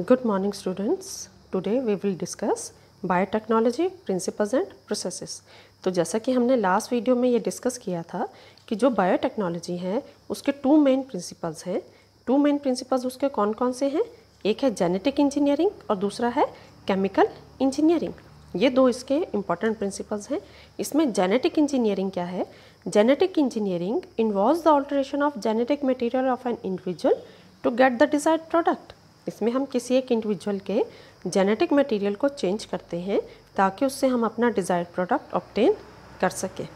Good morning students. Today we will discuss biotechnology principles and processes. तो जैसा कि हमने लास्ट वीडियो में ये डिस्कस किया था कि जो बायोटेक्नोलॉजी है उसके टू मेन प्रिंसिपल्स हैं टू मेन प्रिंसिपल्स उसके कौन कौन से हैं एक है जेनेटिक इंजीनियरिंग और दूसरा है केमिकल इंजीनियरिंग ये दो इसके इम्पॉर्टेंट प्रिंसिपल्स हैं इसमें जेनेटिक इंजीनियरिंग क्या है genetic engineering involve the alteration of genetic material of an individual to get the desired product इसमें हम किसी एक इंडिविजुअल के जेनेटिक मटेरियल को चेंज करते हैं ताकि उससे हम अपना डिज़ायर प्रोडक्ट ऑप्टेन कर सकें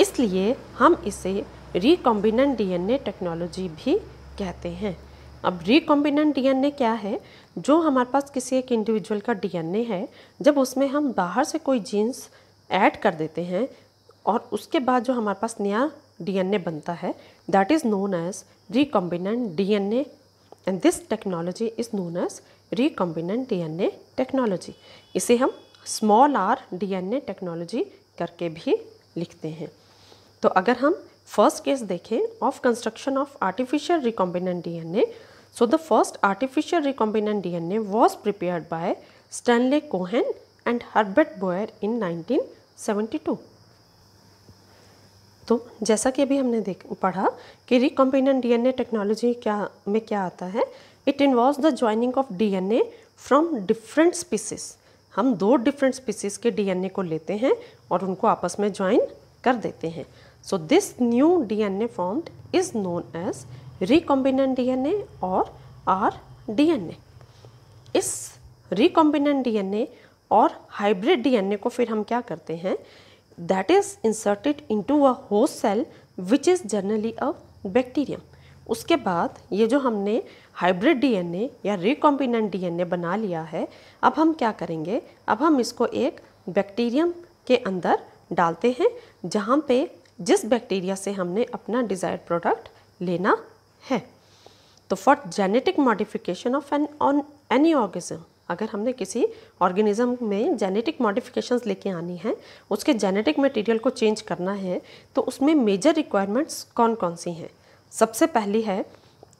इसलिए हम इसे रिकॉम्बिनेंट डीएनए टेक्नोलॉजी भी कहते हैं अब रिकॉम्बिनेंट डीएनए क्या है जो हमारे पास किसी एक इंडिविजुअल का डीएनए है जब उसमें हम बाहर से कोई जीन्स ऐड कर देते हैं और उसके बाद जो हमारे पास नया डीएनए बनता है that is known as recombinant DNA and this technology is known as recombinant DNA technology इसे हम स्मॉल आर डीएनए टेक्नोलॉजी करके भी लिखते हैं तो अगर हम फर्स्ट केस देखें of construction of artificial recombinant DNA so the first artificial recombinant DNA was prepared by Stanley Cohen and Herbert Boyer in 1972 तो जैसा कि अभी हमने देख पढ़ा कि रिकॉम्बिनेंट डीएनए टेक्नोलॉजी क्या में क्या आता है it involve the joining of DNA from different species हम दो डिफरेंट स्पीसीज के डीएनए को लेते हैं और उनको आपस में ज्वाइन कर देते हैं so this new DNA formed is known as recombinant DNA और आर डीएनए इस रिकॉम्बिनेंट डीएनए और हाइब्रिड डीएनए को फिर हम क्या करते हैं is inserted into a host cell which is generally a bacterium उसके बाद ये जो हमने हाइब्रिड डीएनए या रिकॉम्बिनेंट डीएनए बना लिया है अब हम क्या करेंगे अब हम इसको एक बैक्टीरियम के अंदर डालते हैं जहाँ पे जिस बैक्टीरिया से हमने अपना डिज़ायर्ड प्रोडक्ट लेना है तो for genetic modification of an on any organism अगर हमने किसी ऑर्गेनिज्म में जेनेटिक मॉडिफिकेशंस लेके आनी है उसके जेनेटिक मटेरियल को चेंज करना है तो उसमें मेजर रिक्वायरमेंट्स कौन कौन सी हैं सबसे पहली है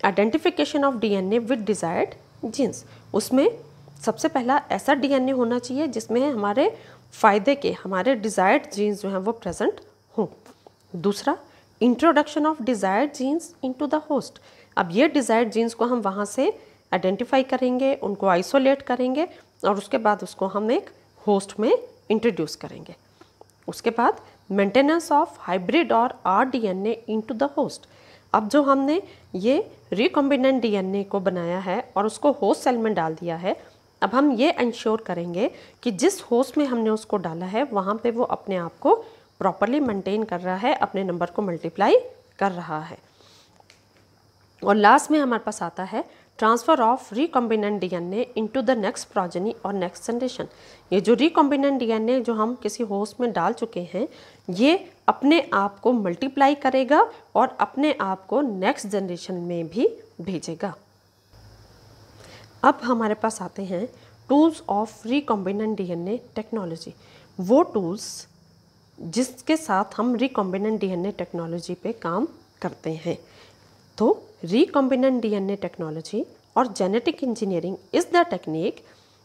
identification of DNA with desired genes उसमें सबसे पहला ऐसा डीएनए होना चाहिए जिसमें हमारे फ़ायदे के हमारे डिज़ायर्ड जीन्स जो हैं वो प्रेजेंट हों दूसरा introduction of desired genes into the host अब ये डिज़ायर्ड जीन्स को हम वहाँ से आइडेंटिफाई करेंगे उनको आइसोलेट करेंगे और उसके बाद उसको हम एक होस्ट में इंट्रोड्यूस करेंगे उसके बाद मेंटेनेंस ऑफ हाइब्रिड और R D N A the host अब जो हमने ये रिकॉम्बिनेंट डीएनए को बनाया है और उसको होस्ट सेल में डाल दिया है अब हम ये इंश्योर करेंगे कि जिस होस्ट में हमने उसको डाला है वहाँ पे वो अपने आप को प्रॉपरली मेंटेन कर रहा है अपने नंबर को मल्टीप्लाई कर रहा है और लास्ट में हमारे पास आता है transfer of recombinant DNA into the next progeny और नेक्स्ट जनरेशन ये जो रिकॉम्बिनेंट डीएनए जो हम किसी होस्ट में डाल चुके हैं ये अपने आप को मल्टीप्लाई करेगा और अपने आप को नेक्स्ट जनरेशन में भी भेजेगा अब हमारे पास आते हैं tools of recombinant DNA technology वो टूल्स जिसके साथ हम रिकॉम्बिनेंट डीएनए टेक्नोलॉजी पे काम करते हैं तो recombinant DNA technology or genetic engineering is the technique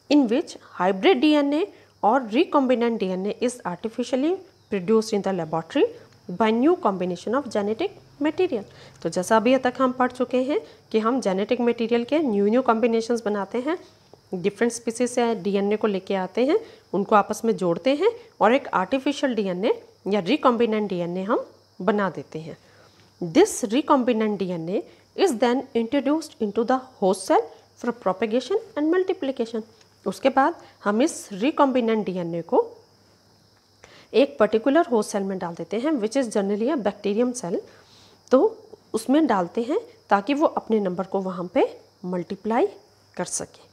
in which hybrid DNA or recombinant DNA is artificially produced in the laboratory by new combination of genetic material. तो जैसा अभी तक हम पढ़ चुके हैं कि हम genetic material के new new combinations बनाते हैं different species से डीएनए को लेके आते हैं उनको आपस में जोड़ते हैं और एक आर्टिफिशियल डीएनए या रिकॉम्बिनेंट डीएनए हम बना देते हैं this recombinant DNA then introduced into the host cell for propagation and multiplication उसके बाद हम इस रिकॉम्बिनेंट डीएनए को एक पर्टिकुलर होस्ट सेल में डाल देते हैं which is generally a bacterium cell तो उसमें डालते हैं ताकि वो अपने नंबर को वहाँ पे मल्टीप्लाई कर सके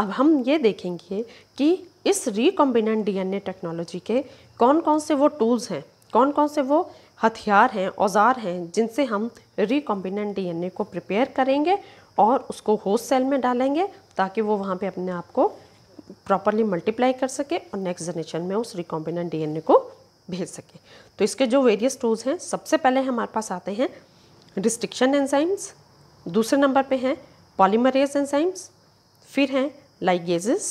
अब हम ये देखेंगे कि इस रिकॉम्बिनेंट डीएनए टेक्नोलॉजी के कौन कौन से वो टूल्स हैं कौन कौन से वो हथियार हैं औज़ार हैं जिनसे हम रिकॉम्बिनेंट डीएनए को प्रिपेयर करेंगे और उसको होस्ट सेल में डालेंगे ताकि वो वहाँ पे अपने आप को प्रॉपरली मल्टीप्लाई कर सके और नेक्स्ट जनरेशन में उस रिकॉम्बिनेंट डीएनए को भेज सके तो इसके जो वेरियस टूल्स हैं सबसे पहले हमारे पास आते हैं रिस्ट्रिक्शन एंजाइम्स दूसरे नंबर पर हैं पॉलीमरेज एंजाइम्स फिर हैं लाइगेजिस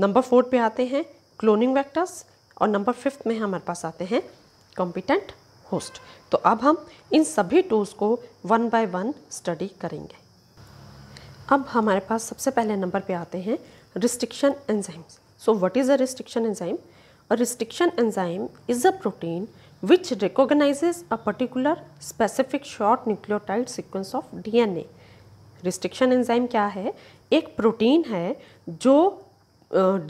नंबर फोर्थ पर आते हैं क्लोनिंग वैक्टर्स और नंबर फिफ्थ में हमारे पास आते हैं कॉम्पिटेंट होस्ट तो अब हम इन सभी टूल्स को वन बाय वन स्टडी करेंगे अब हमारे पास सबसे पहले नंबर पे आते हैं restriction enzymes so what is a restriction enzyme enzyme is a protein which recognize a particular specific short nucleotide sequence of D N A restriction enzyme क्या है एक प्रोटीन है जो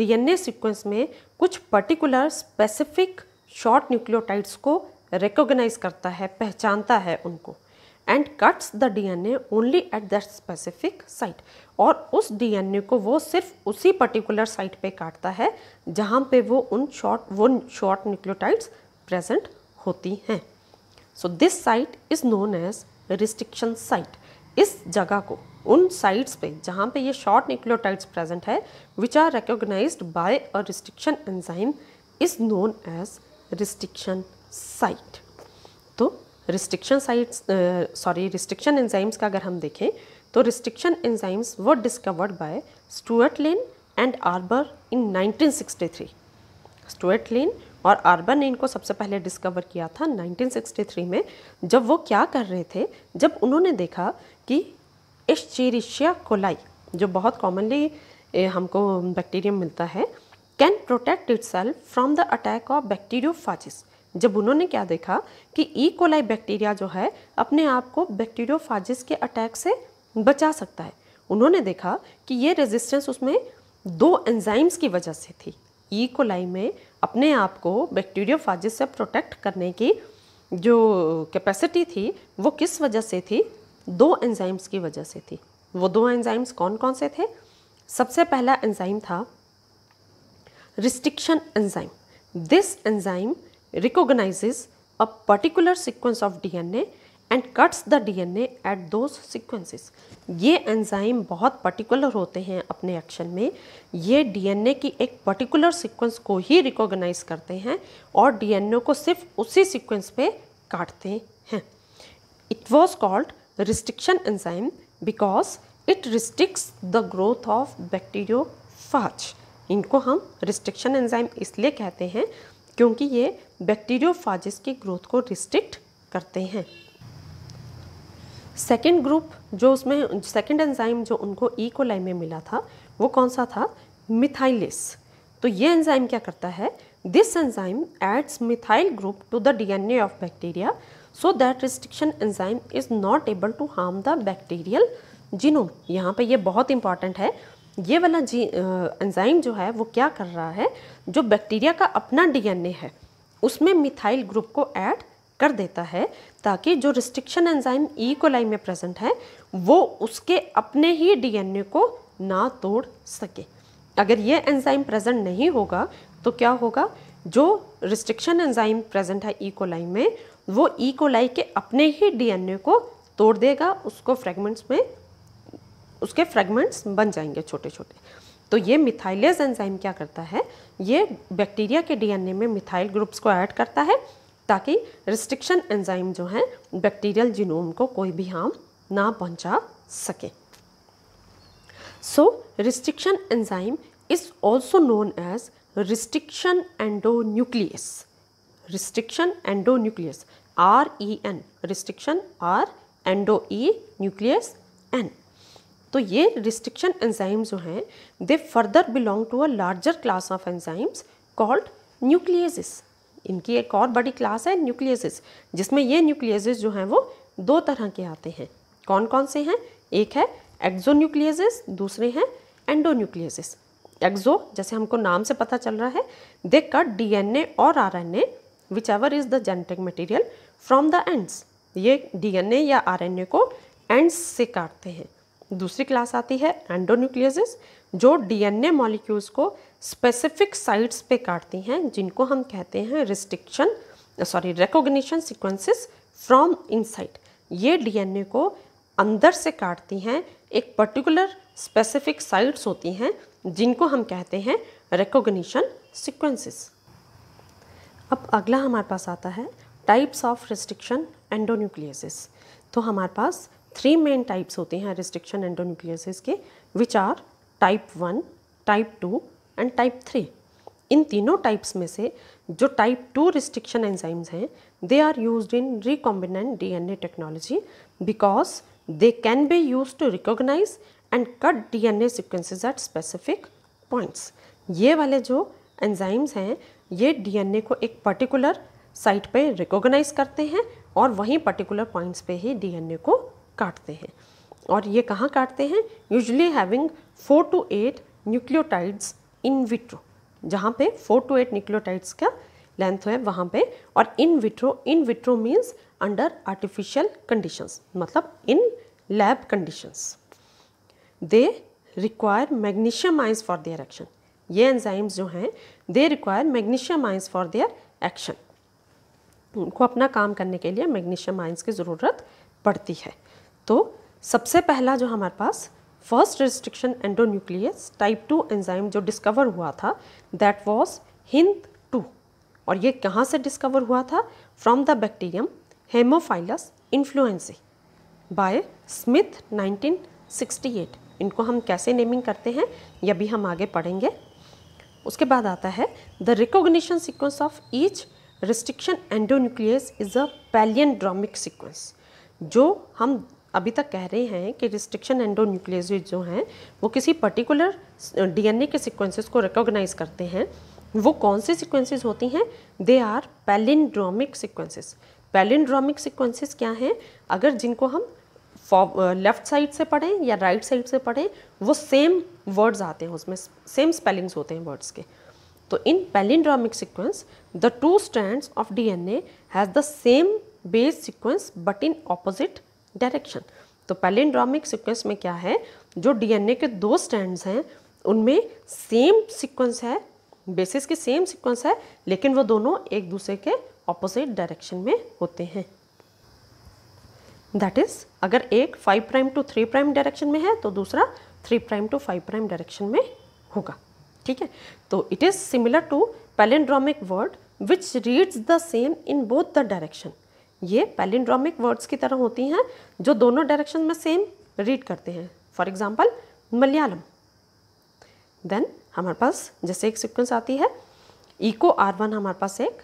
डीएनए uh, सीक्वेंस में कुछ पर्टिकुलर स्पेसिफिक शॉर्ट न्यूक्लियोटाइड्स को recognize करता है पहचानता है उनको and cuts the DNA only at that specific site और उस डीएनए को वो सिर्फ उसी पर्टिकुलर साइट पे काटता है जहाँ पे वो उन शॉर्ट वो शॉर्ट न्यूक्लियोटाइड्स प्रेजेंट होती हैं so this site is known as restriction site इस जगह को उन साइट्स पे जहाँ पे ये शॉर्ट न्यूक्लियोटाइड्स प्रेजेंट है which are recognize by a restriction enzyme is known as restriction site तो restriction sites sorry restriction enzymes का अगर हम देखें तो restriction enzymes were discovered by Stuart Linn and Arber in 1963 Stuart Linn और Arber ने इनको सबसे पहले डिस्कवर किया था 1963 में जब वो क्या कर रहे थे जब उन्होंने देखा कि एस्चेरिशिया कोलाई जो बहुत कॉमनली हमको बैक्टीरियम मिलता है can protect itself from the attack of bacteriophages जब उन्होंने क्या देखा कि ई कोलाई बैक्टीरिया जो है अपने आप को बैक्टीरियोफाजिस के अटैक से बचा सकता है उन्होंने देखा कि ये रेजिस्टेंस उसमें दो एंजाइम्स की वजह से थी ई e. कोलाई में अपने आप को बैक्टीरियोफाजिस से प्रोटेक्ट करने की जो कैपेसिटी थी वो किस वजह से थी दो एंजाइम्स की वजह से थी वो दो एंजाइम्स कौन कौन से थे सबसे पहला एंजाइम था restriction enzyme this enzyme recognizes a particular sequence of DNA and cuts the DNA at those sequences ये एंजाइम बहुत पर्टिकुलर होते हैं अपने एक्शन में ये डीएनए की एक पर्टिकुलर सिक्वेंस को ही रिकोगनाइज करते हैं और डी एन डीएनए को सिर्फ उसी सिक्वेंस पे काटते हैं it was called restriction enzyme because it restricts the growth of bacteriophage इनको हम रिस्ट्रिक्शन एंजाइम इसलिए कहते हैं क्योंकि ये बैक्टीरियोफाजिस की ग्रोथ को रिस्ट्रिक्ट करते हैं सेकेंड ग्रुप जो उसमें सेकेंड एंजाइम जो उनको ई e कोलाई में मिला था वो कौन सा था मिथाइलिस तो ये एंजाइम क्या करता है this enzyme adds methyl group to the DNA of bacteria so that restriction enzyme is not able to harm the bacterial genome यहाँ पे ये बहुत इंपॉर्टेंट है ये वाला जी एंजाइम जो है वो क्या कर रहा है जो बैक्टीरिया का अपना डीएनए है उसमें मिथाइल ग्रुप को ऐड कर देता है ताकि जो रिस्ट्रिक्शन एंजाइम ई कोलाई में प्रेजेंट है वो उसके अपने ही डीएनए को ना तोड़ सके अगर ये एंजाइम प्रेजेंट नहीं होगा तो क्या होगा जो रिस्ट्रिक्शन एंजाइम प्रेजेंट है ई e कोलाई में वो ई e कोलाई के अपने ही डीएनए को तोड़ देगा उसको फ्रेगमेंट्स में उसके फ्रेगमेंट्स बन जाएंगे छोटे छोटे तो ये मिथाइलेज एंजाइम क्या करता है ये बैक्टीरिया के डीएनए में मिथाइल ग्रुप्स को ऐड करता है ताकि रिस्ट्रिक्शन एंजाइम जो है बैक्टीरियल जीनोम को कोई भी हार्म ना पहुंचा सके so restriction enzyme is also known as restriction endonuclease restriction endonuclease R E N restriction R endo E nuclease N तो ये रिस्ट्रिक्शन एंजाइम जो हैं they further belong to a larger class of enzymes called nucleases इनकी एक और बड़ी class है nucleus is जिसमें ये न्यूक्लियसिस जो हैं वो दो तरह के आते हैं कौन कौन से हैं एक है एक्जो न्यूक्लियसिस दूसरे हैं एंडो न्यूक्लियसिस एक्जो जैसे हमको नाम से पता चल रहा है दे कट ए और R N A whichever is the genetic material from the ends ये ए या ए को एंड्स से काटते हैं दूसरी क्लास आती है एंडोन्यूक्लियसिस जो डीएनए मॉलिक्यूल्स को स्पेसिफिक साइट्स पे काटती हैं जिनको हम कहते हैं restriction sorry recognition sequences from inside ये डीएनए को अंदर से काटती हैं एक पर्टिकुलर स्पेसिफिक साइट्स होती हैं जिनको हम कहते हैं रिकॉग्निशन सीक्वेंसेस अब अगला हमारे पास आता है टाइप्स ऑफ रिस्ट्रिक्शन एंडोन्यूक्लियसिस तो हमारे पास थ्री मेन टाइप्स होते हैं रिस्ट्रिक्शन एंडोन्यूक्लियसिस के which are type one type two and type three इन तीनों टाइप्स में से जो टाइप टू रिस्ट्रिक्शन एंजाइम्स हैं they are use in recombinant DNA technology because they can be use to recognize and cut DNA sequences at specific points ये वाले जो enzymes हैं ये डीएनए को एक पर्टिकुलर साइट पे रिकॉग्नाइज करते हैं और वहीं पर्टिकुलर पॉइंट्स पे ही डीएनए को काटते हैं और ये कहाँ काटते हैं usually having four to eight nucleotides in vitro जहाँ पे फोर टू एट न्यूक्लियोटाइड्स का लेंथ है वहाँ पे और in vitro in vitro means under artificial conditions मतलब in lab conditions they require magnesium ions for their action ये enzymes जो हैं they require magnesium ions for their action उनको अपना काम करने के लिए मैग्नीशियम आइंस की ज़रूरत पड़ती है तो सबसे पहला जो हमारे पास first restriction endonuclease type two enzyme जो डिस्कवर हुआ था दैट वॉज हिंद टू और ये कहाँ से डिस्कवर हुआ था from the bacterium Haemophilus influenzae by Smith 1968 इनको हम कैसे नेमिंग करते हैं यह भी हम आगे पढ़ेंगे उसके बाद आता है the recognition sequence of each restriction endonuclease is a palindromic sequence जो हम अभी तक कह रहे हैं कि रिस्ट्रिक्शन एंडोन्यूक्लियसेज जो हैं वो किसी पर्टिकुलर डीएनए के सीक्वेंसेस को रिकॉग्नाइज करते हैं वो कौन से सीक्वेंसेस होती हैं they are palindromic sequences palindromic sequences क्या हैं अगर जिनको हम लेफ़्ट साइड से पढ़ें या राइट right साइड से पढ़ें वो सेम वर्ड्स आते हैं उसमें सेम स्पेलिंग्स होते हैं वर्ड्स के तो in palindromic sequence the two strand of N has the same base sequence but in opposite direction तो पैलिंड्रामिक सिक्वेंस में क्या है जो डीएनए के दो स्टैंड्स हैं उनमें सेम सीक्वेंस है बेसिस के सेम सीक्वेंस है लेकिन वो दोनों एक दूसरे के ऑपोजिट डायरेक्शन में होते हैं दैट इज अगर एक five prime to three prime direction में है तो दूसरा three prime to five prime direction में होगा ठीक है तो it is similar to palindromic word which reads the same in both the direction ये पैलिंड्रामिक वर्ड्स की तरह होती हैं जो दोनों डायरेक्शन में सेम रीड करते हैं फॉर एग्जाम्पल मलयालम देन हमारे पास जैसे एक सिक्वेंस आती है इको आर वन हमारे पास एक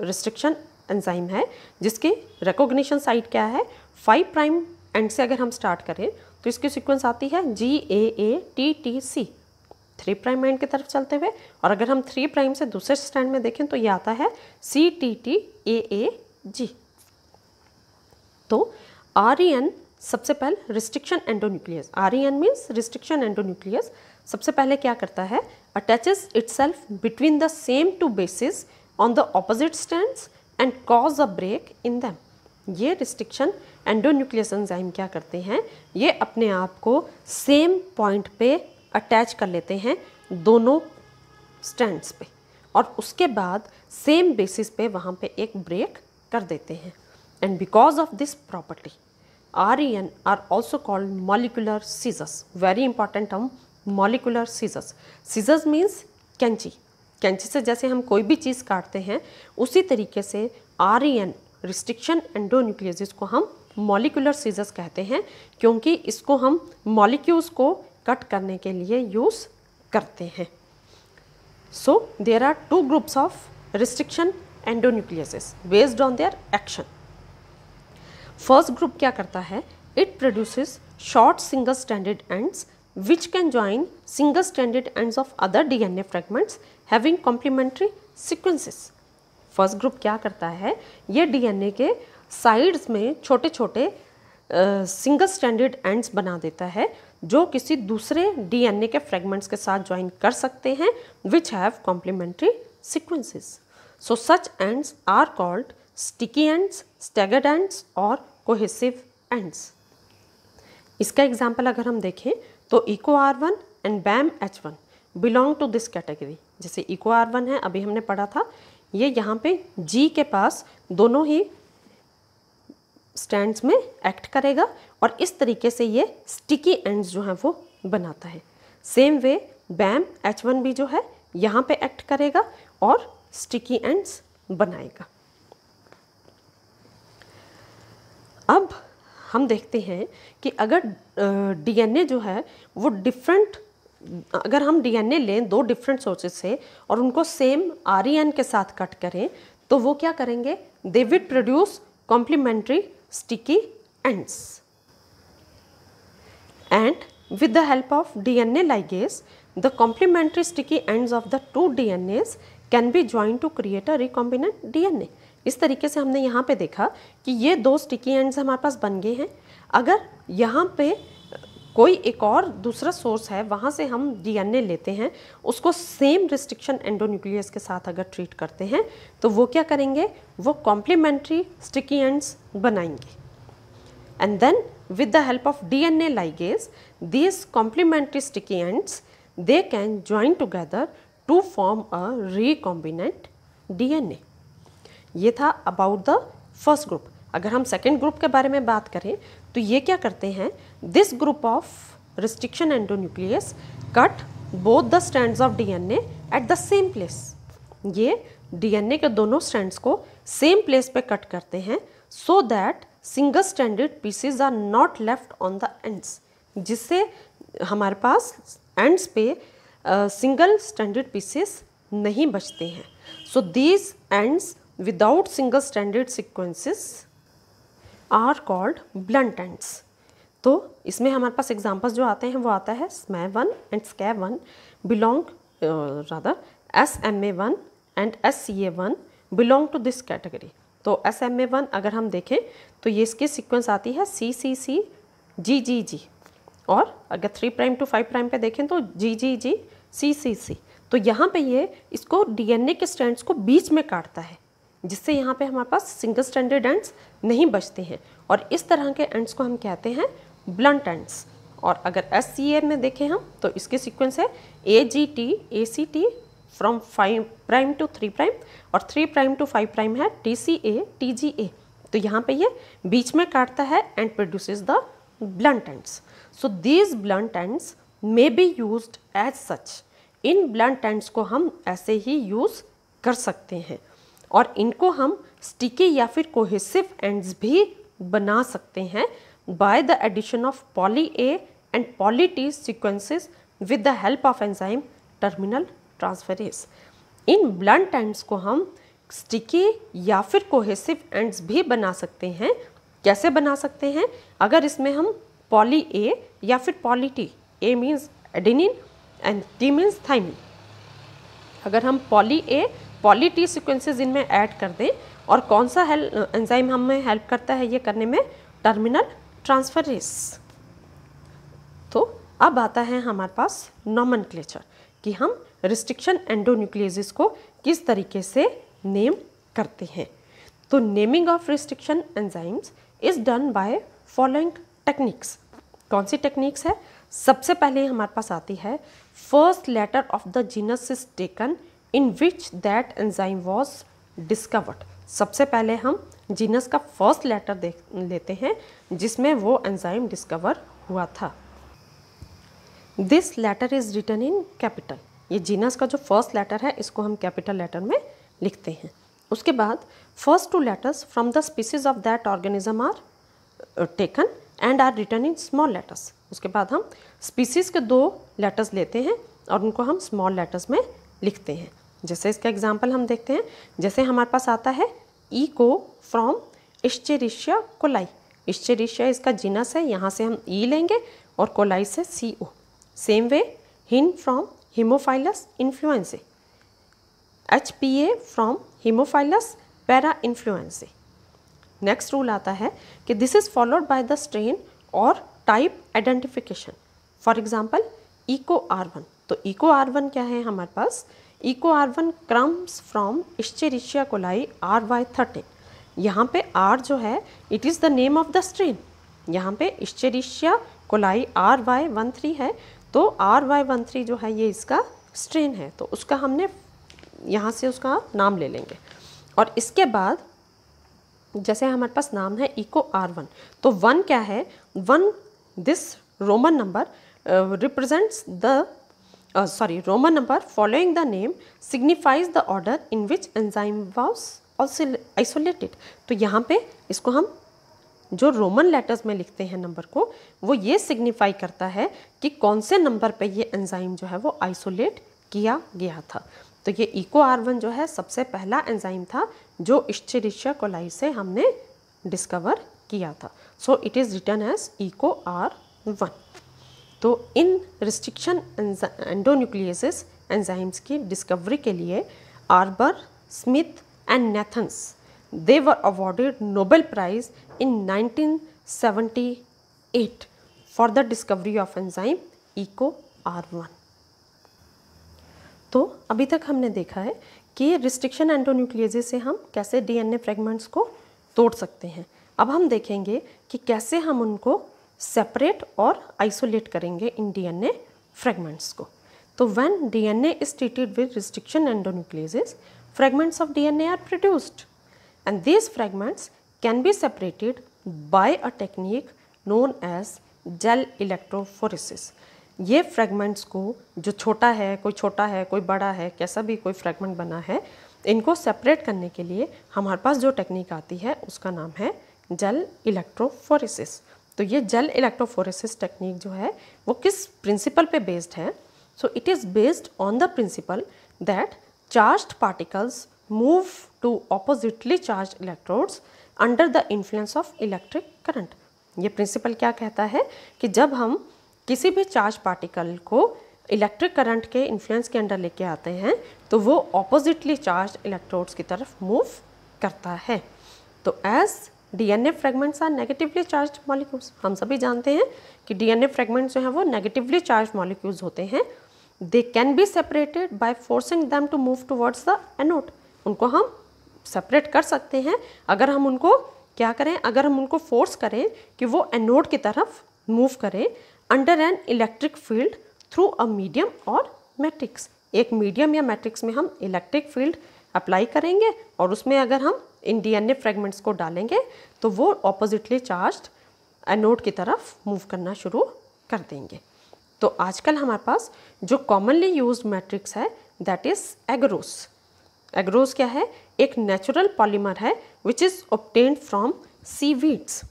रिस्ट्रिक्शन एंजाइम है जिसकी रिकोगशन साइट क्या है फाइव प्राइम एंड से अगर हम स्टार्ट करें तो इसकी सिक्वेंस आती है G A A T T C three prime end की तरफ चलते हुए और अगर हम थ्री प्राइम से दूसरे स्टैंड में देखें तो ये आता है सी टी टी ए ए जी तो आर सबसे पहले restriction endonuclease R E N means restriction endonuclease सबसे पहले क्या करता है attaches itself between the same two bases on the opposite strand and cause a break in them ये रिस्ट्रिक्शन एंडोन्यूक्लियस एंजाइम क्या करते हैं ये अपने आप को सेम पॉइंट पे अटैच कर लेते हैं दोनों स्टैंड्स पे और उसके बाद सेम बेसिस पे वहाँ पे एक ब्रेक कर देते हैं and because of this property are E N R also called molecular सीजस very important हम मॉलिकुलर सीजस सीजस मीन्स कैंची कैंची से जैसे हम कोई भी चीज़ काटते हैं उसी तरीके से R E N restriction endonucleases को हम मॉलिकुलर सीजस कहते हैं क्योंकि इसको हम मॉलिक्यूल्स को कट करने के लिए यूज़ करते हैं so there are two groups of restriction endonucleases based on their action first group क्या करता है it produce short single stranded ends which can join single stranded ends of other D N A fragments having complementary sequences first group क्या करता है ये D N A के sides में छोटे छोटे सिंगल स्टैंडर्ड एंड्स बना देता है जो किसी दूसरे डी एन ए के फ्रेगमेंट्स के साथ ज्वाइन कर सकते हैं which have complementary sequences so such ends are called sticky ends staggered ends और कोहेसिव ends. इसका एग्जाम्पल अगर हम देखें तो Eco R one and Bam H one belong to this category जैसे इको आर वन है अभी हमने पढ़ा था ये यहाँ पे जी के पास दोनों ही स्टैंड्स में एक्ट करेगा और इस तरीके से ये स्टिकी एंड्स जो हैं वो बनाता है same way Bam H one भी जो है यहाँ पे एक्ट करेगा और स्टिकी एंड्स बनाएगा अब हम देखते हैं कि अगर डीएनए जो है वो डिफरेंट अगर हम डीएनए लें दो डिफरेंट सोर्सेज से और उनको सेम आर e के साथ कट करें तो वो क्या करेंगे they would produce complementary sticky ends and with the help of DNA ligase the complementary sticky ends of the two DNAs can be join to create a recombinant DNA इस तरीके से हमने यहाँ पे देखा कि ये दो स्टिकी एंड्स हमारे पास बन गए हैं अगर यहाँ पे कोई एक और दूसरा सोर्स है वहाँ से हम डीएनए लेते हैं उसको सेम रिस्ट्रिक्शन एंडोन्यूक्लियस के साथ अगर ट्रीट करते हैं तो वो क्या करेंगे वो कॉम्प्लीमेंट्री स्टिकी एंड्स बनाएंगे and then help of D N A ligase these complementary sticky ends they can join together to form a recombinant D N A ये था अबाउट द फर्स्ट ग्रुप अगर हम सेकेंड ग्रुप के बारे में बात करें तो ये क्या करते हैं this group of restriction endonuclease cut both the strand of D DNA at the same place ये डी एन ए के दोनों स्टैंड को सेम प्लेस पे कट करते हैं so that single stranded pieces are not left on the ends जिससे हमारे पास एंड्स पे सिंगल स्टैंडर्ड पीसेस नहीं बचते हैं so these ends without single stranded sequences are called blunt ends तो इसमें हमारे पास एग्जाम्पल्स जो आते हैं वो आता है Sma one and Sca one belong rather S M A one and S C A one belong to this category तो एस एम ए वन अगर हम देखें तो ये इसकी सिक्वेंस आती है सी सी सी जी जी जी और अगर three prime to five prime पे देखें तो जी जी जी सी सी सी तो यहाँ पे ये इसको डीएनए के स्टैंड्स को बीच में काटता है जिससे यहाँ पे हमारे पास सिंगल स्टैंडर्ड एंड्स नहीं बचते हैं और इस तरह के एंड्स को हम कहते हैं ब्लंट एंड्स और अगर एस सी ए में देखें हम तो इसके सीक्वेंस है A G T A C T from five prime to three prime और three prime to five prime है T C A T G A तो यहाँ पे ये बीच में काटता है and produces the blunt ends so these blunt ends may be use as such इन ब्लंट एंड्स को हम ऐसे ही यूज कर सकते हैं और इनको हम स्टिकी या फिर कोहेसिव एंड्स भी बना सकते हैं by the addition of poly A and poly T sequences with the help of enzyme terminal transferase इन ब्लंट एंड्स को हम स्टिकी या फिर कोहेसिव एंड्स भी बना सकते हैं कैसे बना सकते हैं अगर इसमें हम पॉली ए या फिर poly T A means adenine and T means thymine अगर हम poly A poly T sequences इनमें ऐड कर दें और कौन सा एंजाइम हमें हेल्प करता है ये करने में टर्मिनल ट्रांसफरिस तो अब आता है हमारे पास नॉमन कि हम रिस्ट्रिक्शन एंडोन्यूक्लियसिस को किस तरीके से नेम करते हैं तो naming of restriction enzymes is done by following techniques कौन सी टेक्निक्स है सबसे पहले हमारे पास आती है first letter of the genus is taken in which that enzyme was discovered सबसे पहले हम जीनस का फर्स्ट लेटर देख लेते हैं जिसमें वो एंजाइम डिस्कवर हुआ था this letter is written in capital ये जीनस का जो फर्स्ट लेटर है इसको हम कैपिटल लेटर में लिखते हैं उसके बाद first two letters from the species of that organism are taken and are written in small letters उसके बाद हम स्पीसीज़ के दो लेटर्स लेते हैं और उनको हम स्मॉल लेटर्स में लिखते हैं जैसे इसका एग्जाम्पल हम देखते हैं जैसे हमारे पास आता है ई को फ्रॉम इश्चेरिशिया कोलाई इश्चेरिशिया इसका जीनस है यहाँ से हम ई e लेंगे और कोलाई से सी ओ same way Hin from Haemophilus influenzae H P A from Haemophilus parainfluenzae next rule आता है कि this is followed by the strain और type identification for example Eco R one तो इको आर वन क्या है हमारे पास Eco R one comes from Escherichia coli R Y thirteen यहाँ पे आर जो है it is the name of the strain यहाँ पे Escherichia coli R Y one three है तो आर वाई वन थ्री जो है ये इसका स्ट्रेन है तो उसका हमने यहाँ से उसका नाम ले लेंगे और इसके बाद जैसे हमारे पास नाम है इको आर वन तो वन क्या है one this Roman number represents the sorry Roman number following the name signifies the order in which enzyme also isolated तो यहाँ पे इसको हम जो रोमन लेटर्स में लिखते हैं नंबर को वो ये सिग्निफाई करता है कि कौन से नंबर पे ये एंजाइम जो है वो आइसोलेट किया गया था तो ये इको आर वन जो है सबसे पहला एंजाइम था जो इश्चरिशा कोलाई से हमने डिस्कवर किया था so it is written as Eco R one तो इन रिस्ट्रिक्शन एंडोन्यूक्लियसिस एंजाइम्स की डिस्कवरी के लिए Arber Smith and Nathans they were awarded Nobel prize in nineteen eight for the discovery of enzyme Eco R one तो अभी तक हमने देखा है कि रिस्ट्रिक्शन एंटोन्यूक्लियेजेस से हम कैसे डीएनए फ्रेगमेंट्स को तोड़ सकते हैं अब हम देखेंगे कि कैसे हम उनको सेपरेट और आइसोलेट करेंगे इन डीएनए फ्रेगमेंट्स को तो when DNA is treated with restriction endonucleases fragments of DNA are produced and these fragments can be separated by a technique known as gel electrophoresis ये फ्रेगमेंट्स को जो छोटा है कोई छोटा है कोई बड़ा है कैसा भी कोई फ्रेगमेंट बना है इनको सेपरेट करने के लिए हमारे पास जो टेक्निक आती है उसका नाम है जल इलेक्ट्रोफोरेसिस तो ये जल इलेक्ट्रोफोरेसिस टेक्निक जो है वो किस प्रिंसिपल पे बेस्ड है so it is based on the principle that charged particles move to oppositely charge electrodes under the influence of electric current ये प्रिंसिपल क्या कहता है कि जब हम किसी भी चार्ज पार्टिकल को इलेक्ट्रिक करंट के इन्फ्लुएंस के अंडर लेके आते हैं तो वो ऑपोजिटली चार्ज इलेक्ट्रोड्स की तरफ मूव करता है तो as DNA fragments are negatively charge molecules हम सभी जानते हैं कि डीएनए फ्रेगमेंट्स जो हैं वो नेगेटिवली चार्ज मॉलिक्यूल्स होते हैं they can be separated by forcing them to move towards the anode उनको हम सेपरेट कर सकते हैं अगर हम उनको क्या करें अगर हम उनको फोर्स करें कि वो एनोड की तरफ मूव करें under an electric field through a medium और मैट्रिक्स एक मीडियम या मैट्रिक्स में हम इलेक्ट्रिक फील्ड अप्लाई करेंगे और उसमें अगर हम इन ए फ्रेगमेंट्स को डालेंगे तो वो ऑपोजिटली चार्ज एनोड की तरफ मूव करना शुरू कर देंगे तो आजकल हमारे पास जो कॉमनली यूज मैट्रिक्स है दैट इज़ एग्रोस एग्रोस क्या है एक नेचुरल पॉलीमर है which is obtained from seaweeds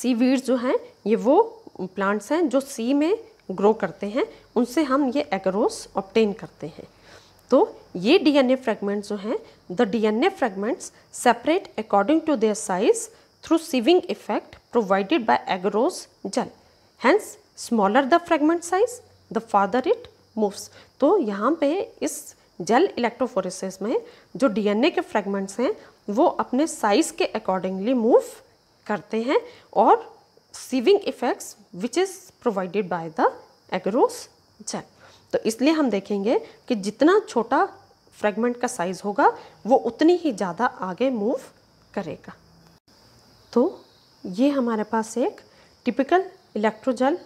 seaweeds जो हैं ये वो प्लांट्स हैं जो सी में ग्रो करते हैं उनसे हम ये एगरोस ऑप्टेन करते हैं तो ये डीएनए फ्रेगमेंट्स जो हैं the DNA fragments separate according to their size through sieving effect provided by agarose gel hence smaller the fragment size the farther it moves तो यहाँ पे इस जेल इलेक्ट्रोफोरेसिस में जो डीएनए के फ्रेगमेंट्स हैं वो अपने साइज के अकॉर्डिंगली मूव करते हैं और sieving effects which is provided by the agarose gel तो इसलिए हम देखेंगे कि जितना छोटा फ्रेगमेंट का साइज होगा वो उतनी ही ज़्यादा आगे मूव करेगा तो ये हमारे पास एक typical electro gel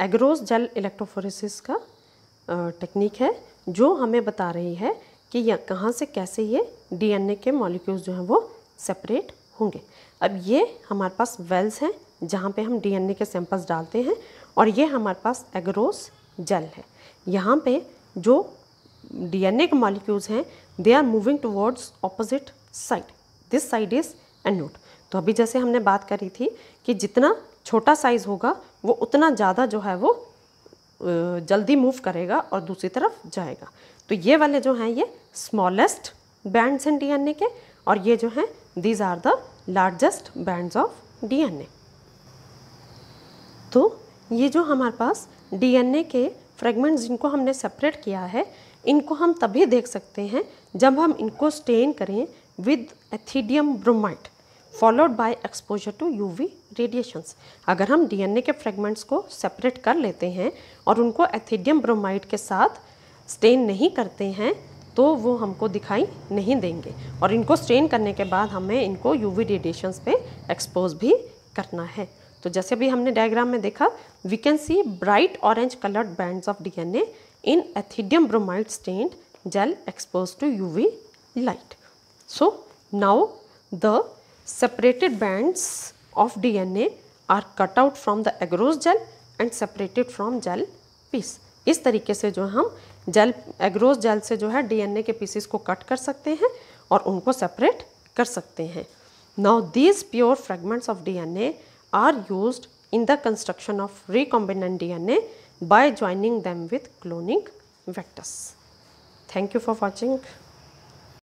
agarose gel electrophoresis का टेक्निक है जो हमें बता रही है कि यह कहाँ से कैसे ये डीएनए के मॉलिक्यूल्स जो हैं वो सेपरेट होंगे अब ये हमारे पास वेल्स हैं जहाँ पे हम डीएनए के सैंपल्स डालते हैं और ये हमारे पास एग्रोस जेल है यहाँ पे जो डीएनए के मॉलिक्यूल्स हैं they are moving towards opposite side this side is anode तो अभी जैसे हमने बात करी थी कि जितना छोटा साइज़ होगा वो उतना ज़्यादा जो है वो जल्दी मूव करेगा और दूसरी तरफ जाएगा तो ये वाले जो हैं ये स्मॉलेस्ट बैंड्स हैं डीएनए के और ये जो हैं these are the largest bands of DNA तो ये जो हमारे पास डीएनए के फ्रेगमेंट्स जिनको हमने सेपरेट किया है इनको हम तभी देख सकते हैं जब हम इनको स्टेन करें with ethidium bromide followed by exposure to UV radiations अगर हम डीएनए के फ्रेगमेंट्स को सेपरेट कर लेते हैं और उनको एथीडियम ब्रोमाइट के साथ स्टेन नहीं करते हैं तो वो हमको दिखाई नहीं देंगे और इनको स्टेन करने के बाद हमें इनको यूवी रेडिएशंस पे एक्सपोज भी करना है तो जैसे भी हमने डायग्राम में देखा we can see bright orange coloured band of D N A in ethidium bromide stained gel expose to U V light so now the separated bands of D N A are cut out from the agarose gel and separated from gel piece इस तरीके से जो हम jail एग्रोज jail से जो है D N A के pieces को कट कर सकते हैं और उनको सेपरेट कर सकते हैं now these pure fragments of D N A are used in the construction of recombinant DNA by joining them with cloning vectors. Thank you for watching.